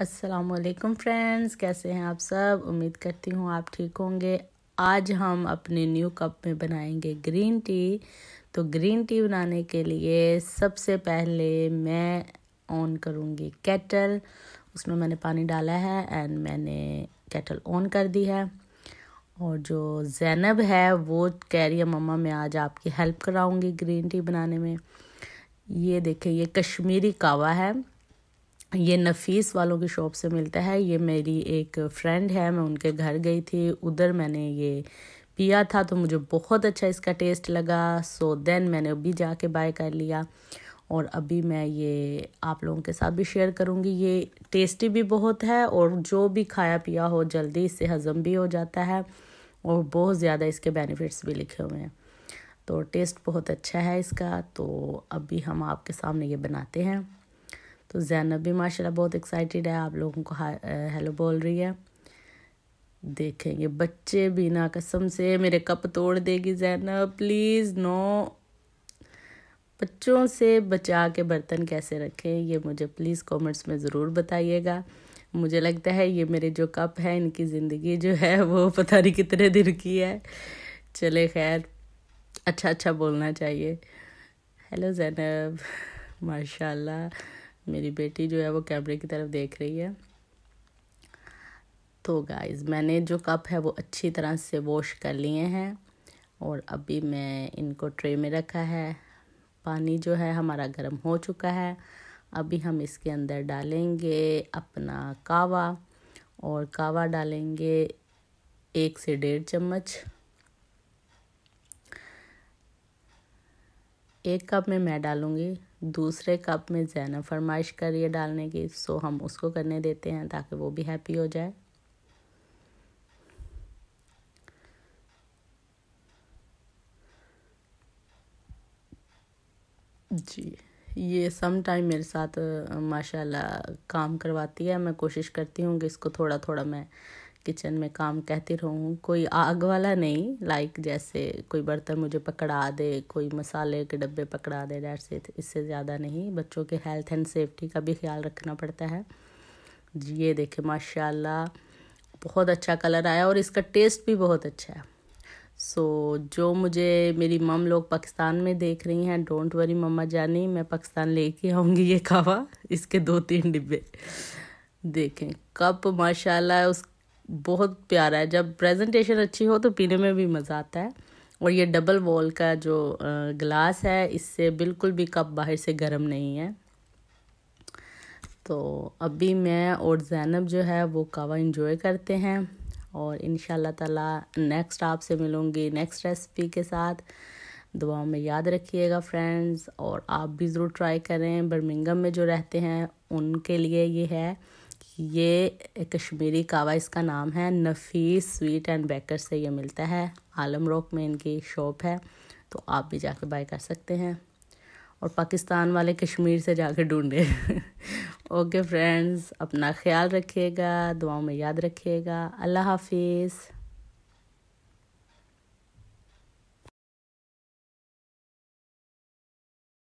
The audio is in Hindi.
असलकम फ्रेंड्स कैसे हैं आप सब उम्मीद करती हूँ आप ठीक होंगे आज हम अपने न्यू कप में बनाएंगे ग्रीन टी तो ग्रीन टी बनाने के लिए सबसे पहले मैं ऑन करूँगी केटल उसमें मैंने पानी डाला है एंड मैंने केटल ऑन कर दी है और जो जैनब है वो कह रही है मम्मा मैं आज आपकी हेल्प कराऊँगी ग्रीन टी बनाने में ये देखिए ये कश्मीरी कावा है ये नफीस वालों की शॉप से मिलता है ये मेरी एक फ्रेंड है मैं उनके घर गई थी उधर मैंने ये पिया था तो मुझे बहुत अच्छा इसका टेस्ट लगा सो so देन मैंने अभी जाके बाय कर लिया और अभी मैं ये आप लोगों के साथ भी शेयर करूँगी ये टेस्टी भी बहुत है और जो भी खाया पिया हो जल्दी इससे हज़म भी हो जाता है और बहुत ज़्यादा इसके बेनिफिट्स भी लिखे हुए हैं तो टेस्ट बहुत अच्छा है इसका तो अभी हम आपके सामने ये बनाते हैं तो जैनब भी माशाल्लाह बहुत एक्साइटेड है आप लोगों को हेलो बोल रही है देखेंगे बच्चे भी ना कसम से मेरे कप तोड़ देगी जैनब प्लीज़ नो बच्चों से बचा के बर्तन कैसे रखें ये मुझे प्लीज़ कमेंट्स में ज़रूर बताइएगा मुझे लगता है ये मेरे जो कप है इनकी ज़िंदगी जो है वो पता नहीं कितने दिन की है चले खैर अच्छा अच्छा बोलना चाहिए हेलो जैनब माशाल्लाह मेरी बेटी जो है वो कैमरे की तरफ देख रही है तो गाइज मैंने जो कप है वो अच्छी तरह से वॉश कर लिए हैं और अभी मैं इनको ट्रे में रखा है पानी जो है हमारा गर्म हो चुका है अभी हम इसके अंदर डालेंगे अपना कावा और कावा डालेंगे एक से डेढ़ चम्मच एक कप में मैं डालूँगी दूसरे कप में जैनब फरमाइश कर रही है डालने की सो हम उसको करने देते हैं ताकि वो भी हैप्पी हो जाए जी ये सम टाइम मेरे साथ माशाल्लाह काम करवाती है मैं कोशिश करती हूँ कि इसको थोड़ा थोड़ा मैं किचन में काम कहती रहूँ कोई आग वाला नहीं लाइक जैसे कोई बर्तन मुझे पकड़ा दे कोई मसाले के डब्बे पकड़ा दे डेट्स से इससे ज़्यादा नहीं बच्चों के हेल्थ एंड सेफ्टी का भी ख्याल रखना पड़ता है जी ये देखें माशाल्लाह बहुत अच्छा कलर आया और इसका टेस्ट भी बहुत अच्छा है सो so, जो मुझे मेरी मम लोग पाकिस्तान में देख रही हैं डोंट वरी मम्मा जानी मैं पाकिस्तान लेके आऊँगी ये कावा इसके दो तीन डिब्बे देखें कप माशाल्लाह उस बहुत प्यारा है जब प्रेजेंटेशन अच्छी हो तो पीने में भी मज़ा आता है और ये डबल वॉल का जो ग्लास है इससे बिल्कुल भी कप बाहर से गर्म नहीं है तो अभी मैं और जैनब जो है वो कावा इन्जॉय करते हैं और इन ताला नेक्स्ट आपसे मिलूँगी नेक्स्ट रेसिपी के साथ दुआ में याद रखिएगा फ्रेंड्स और आप भी ज़रूर ट्राई करें बर्मिंगम में जो रहते हैं उनके लिए ये है ये कश्मीरी कावा इसका नाम है नफीस स्वीट एंड बेकर से ये मिलता है आलम रोक में इनकी शॉप है तो आप भी जाके बाय कर सकते हैं और पाकिस्तान वाले कश्मीर से जाके ढूंढे ओके फ्रेंड्स अपना ख्याल रखिएगा दुआओं में याद रखिएगा अल्लाह हाफिज़